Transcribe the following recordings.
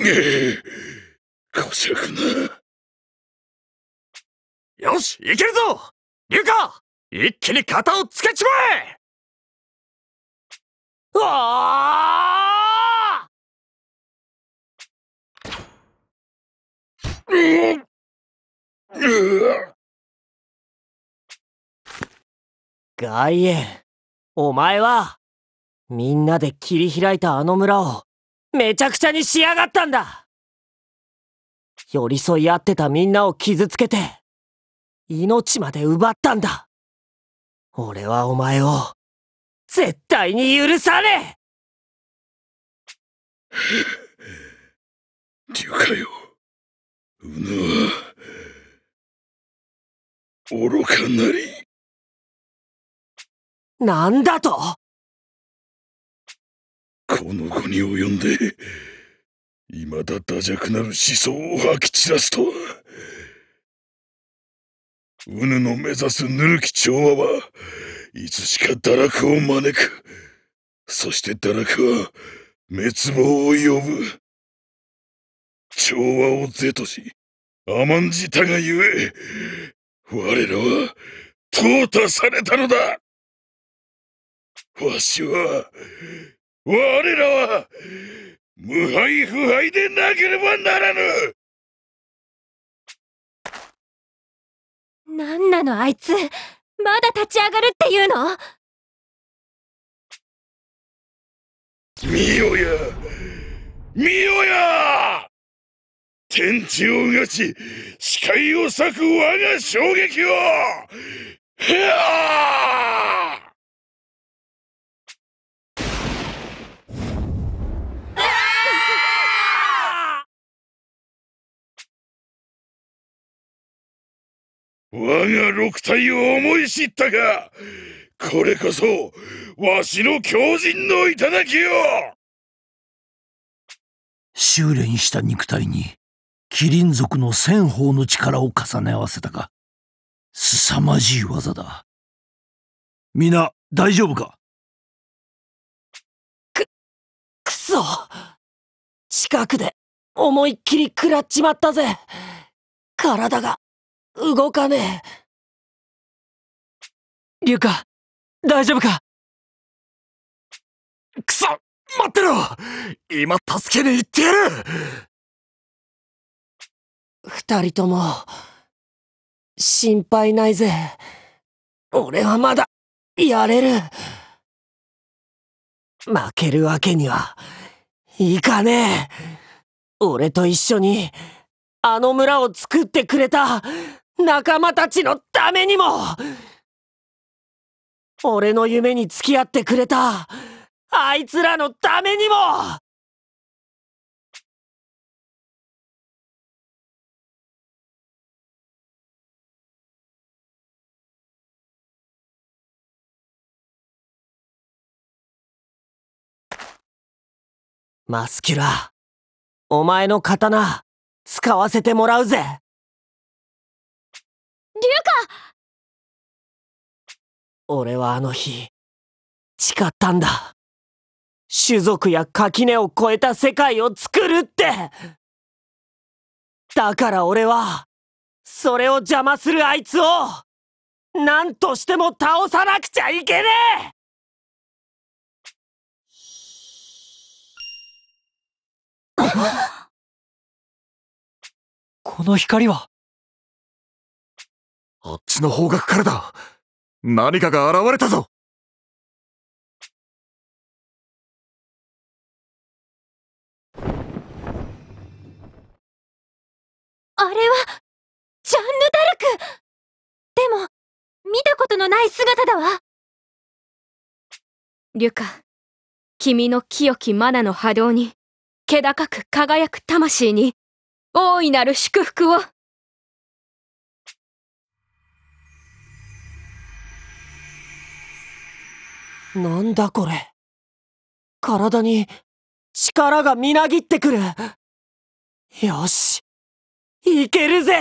こしゃくな。よし、いけるぞ龍華一気に型をつけちまえわあう外苑お前はみんなで切り開いたあの村をめちゃくちゃに仕上がったんだ寄り添い合ってたみんなを傷つけて、命まで奪ったんだ俺はお前を、絶対に許さねえていうよ、うぬは、愚かなり。なんだとこの子に及んで、未だ堕弱なる思想を吐き散らすとは。ウヌの目指すぬるき調和はいつしか堕落を招く。そして堕落は滅亡を呼ぶ。調和を是とし、甘んじたがゆえ、我らは淘汰されたのだわしは、我らは無敗不敗でなければならぬ何なのあいつまだ立ち上がるっていうの見よや見よや天地をうがち視界を裂く我が衝撃をへや我が六体を思い知ったかこれこそわしの強人の頂よ修練した肉体に麒麟族の千方の力を重ね合わせたか凄まじい技だ皆大丈夫かくくそ近くで思いっきり食らっちまったぜ体が動かねえ。リュカ、大丈夫かくそ待ってろ今助けに行ってやる二人とも、心配ないぜ。俺はまだ、やれる。負けるわけには、いかねえ。俺と一緒に、あの村を作ってくれた、仲間たちのためにも俺の夢に付き合ってくれたあいつらのためにもマスキュラお前の刀使わせてもらうぜ俺はあの日、誓ったんだ。種族や垣根を越えた世界を作るってだから俺は、それを邪魔するあいつを、何としても倒さなくちゃいけねえこの光はあっちの方角からだ何かが現れたぞあれはジャンヌ・ダルクでも見たことのない姿だわリュカ君の清きマナの波動に気高く輝く魂に大いなる祝福をなんだこれ。体に力がみなぎってくる。よし、いけるぜ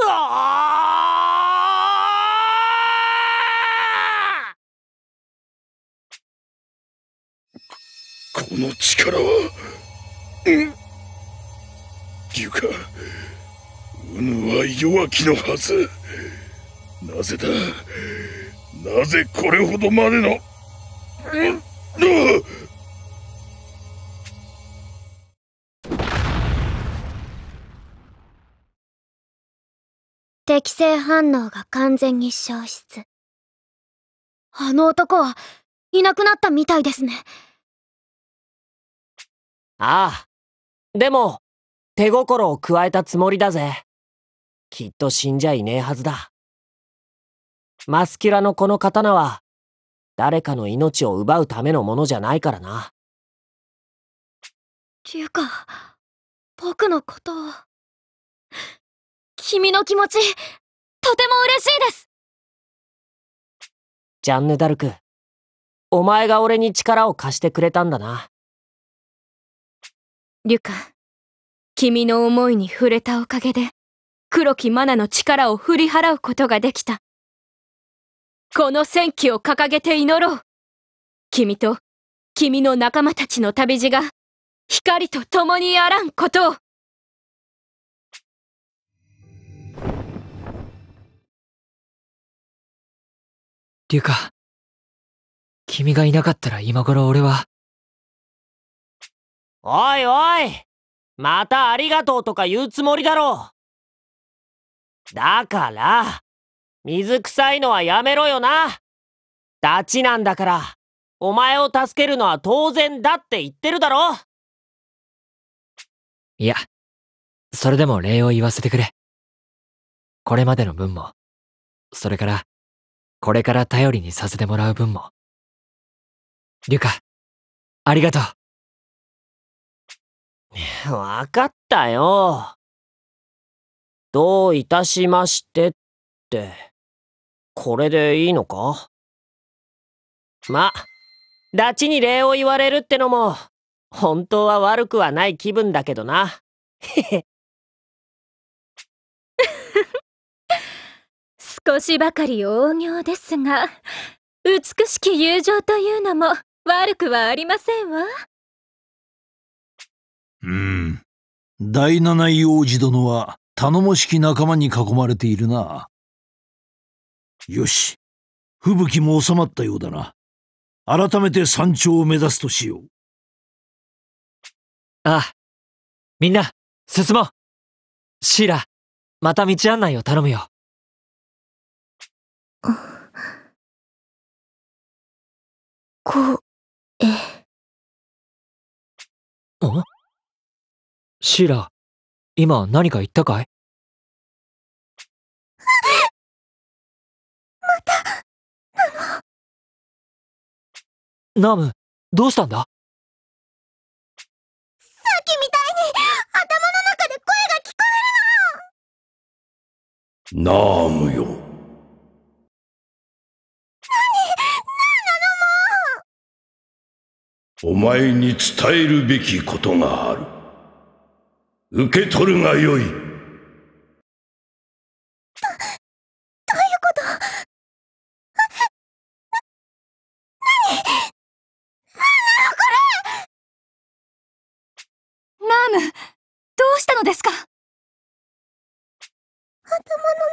ああこの力は、うん、っていうかうぬは弱気のはずなぜだなぜこれほどまでのうっ適性反応が完全に消失あの男はいなくなったみたいですねああでも手心を加えたつもりだぜきっと死んじゃいねえはずだ。マスキュラのこの刀は、誰かの命を奪うためのものじゃないからな。ていうか、僕のことを、君の気持ち、とても嬉しいですジャンヌ・ダルク、お前が俺に力を貸してくれたんだな。リュカ、君の思いに触れたおかげで、黒木マナの力を振り払うことができた。この戦旗を掲げて祈ろう。君と、君の仲間たちの旅路が、光と共にあらんことを。リュカ、君がいなかったら今頃俺は。おいおいまたありがとうとか言うつもりだろだから、水臭いのはやめろよな。ダチなんだから、お前を助けるのは当然だって言ってるだろいや、それでも礼を言わせてくれ。これまでの分も、それから、これから頼りにさせてもらう分も。リュカ、ありがとう。わかったよ。どういたしましてって、これでいいのかま、ダチに礼を言われるってのも、本当は悪くはない気分だけどな。少しばかり大行ですが、美しき友情というのも悪くはありませんわ。うん。第七王子殿は頼もしき仲間に囲まれているな。よし、吹雪も収まったようだな。改めて山頂を目指すとしよう。ああ、みんな、進もう。シーラ、また道案内を頼むよ。こう、え。んシーラ、今何か言ったかいまた、ナム。ナム、どうしたんださっきみたいに頭の中で声が聞こえるのナムよ。何、何なのもお前に伝えるべきことがある。受け取るがよい。ど、どういうこと な、なになんなのこれナーム、どうしたのですか頭の